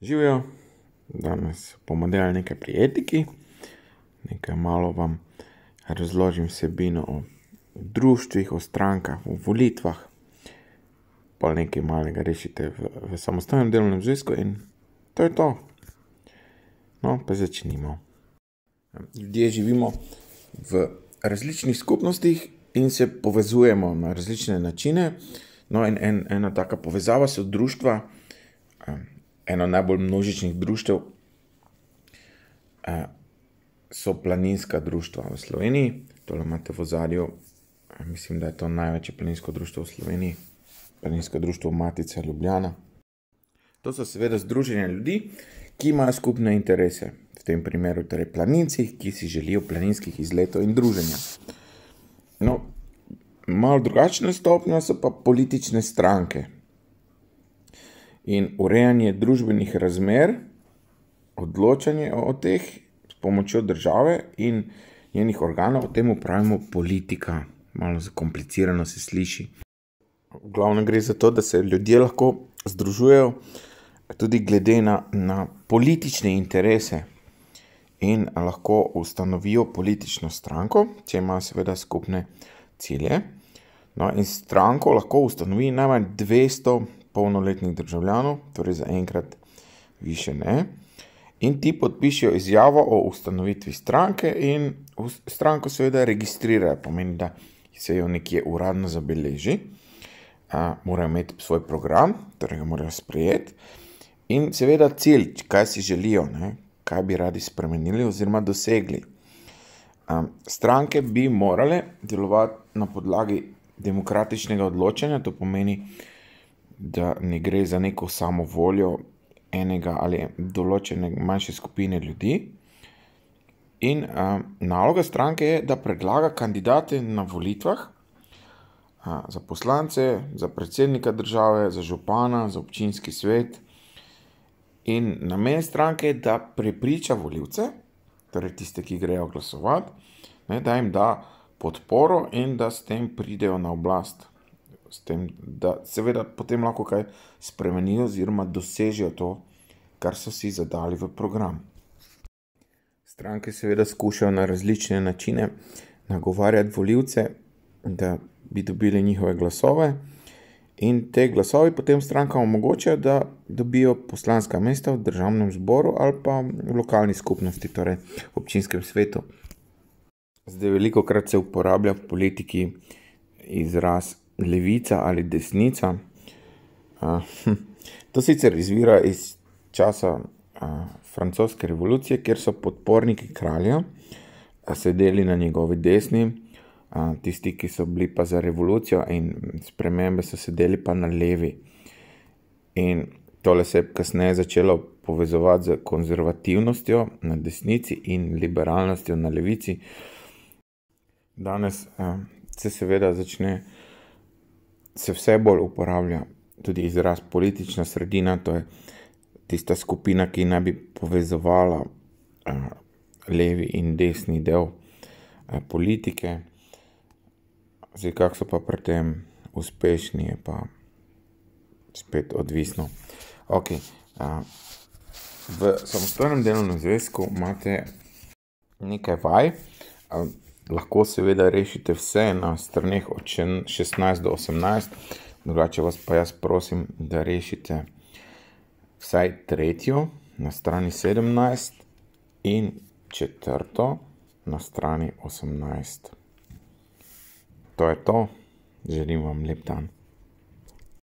Živijo, danes bomo delali nekaj pri etiki, nekaj malo vam razložim vsebino o društvih, o strankah, o volitvah, pa nekaj malega rešite v, v samostalnem delovnem zvezku in to je to. No, pa začnimo. Ljudje živimo v različnih skupnostih in se povezujemo na različne načine. No, in en, ena taka povezava so društva eno najbolj množičnih društev, eh, so planinska društva v Sloveniji. Tole imate v ozadju, eh, mislim, da je to največje planinsko društvo v Sloveniji, planinsko društvo Matice Ljubljana. To so seveda združenja ljudi, ki imajo skupne interese, v tem primeru torej planinci, ki si želijo planinskih izletov in druženja. No, malo drugačne stopnje so pa politične stranke, in urejanje družbenih razmer, odločanje o teh s pomočjo države in njenih organov, temu pravimo politika. Malo zakomplicirano se sliši. Glavno gre za to, da se ljudje lahko združujejo tudi glede na, na politične interese in lahko ustanovijo politično stranko, če ima seveda skupne cilje. No, in stranko lahko ustanovi najmanj 200 polnoletnih državljanov, torej zaenkrat više ne. In ti podpišijo izjavo o ustanovitvi stranke in stranko seveda registrirajo, pomeni, da se jo nekje uradno zabeleži, a, morajo imeti svoj program, torej ga morajo sprejeti. In seveda cilj, kaj si želijo, ne, kaj bi radi spremenili oziroma dosegli. Um, stranke bi morale delovati na podlagi demokratičnega odločanja, to pomeni, da da ne gre za neko samo voljo enega ali določene manjše skupine ljudi. In uh, naloga stranke je, da predlaga kandidate na volitvah uh, za poslance, za predsednika države, za župana, za občinski svet. In namen stranke je, da prepriča voljivce, torej tiste, ki grejo glasovati, ne, da jim da podporo in da s tem pridejo na oblast s tem, da seveda potem lahko kaj spremenijo, oziroma dosežejo to, kar so si zadali v program. Stranke seveda skušajo na različne načine nagovarjati voljivce, da bi dobili njihove glasove, in te glasove potem stranka omogoča, da dobijo poslanska mesta v državnem zboru ali pa v lokalni skupnosti, torej v občinskem svetu. Zdaj, veliko krat se uporablja v politiki izraz levica ali desnica. Hm. To sicer izvira iz časa francoske revolucije, kjer so podporniki kralja sedeli na njegovi desni, tisti, ki so bili pa za revolucijo in spremembe so sedeli pa na levi. In tole se je kasneje začelo povezovati z konzervativnostjo na desnici in liberalnostjo na levici. Danes se seveda začne povezovati se vse bolj uporablja tudi izraz politična sredina, to je tista skupina, ki naj bi povezovala levi in desni del politike. Zdaj, kako so pa pri tem uspešni, je pa spet odvisno. Ok, v samostojnem delovnem zvezku imate nekaj vaj, lahko seveda rešite vse na straneh od 16 do 18, drugače vas pa jaz prosim, da rešite vsaj tretjo na strani 17 in četrto na strani 18. To je to, želim vam lep dan.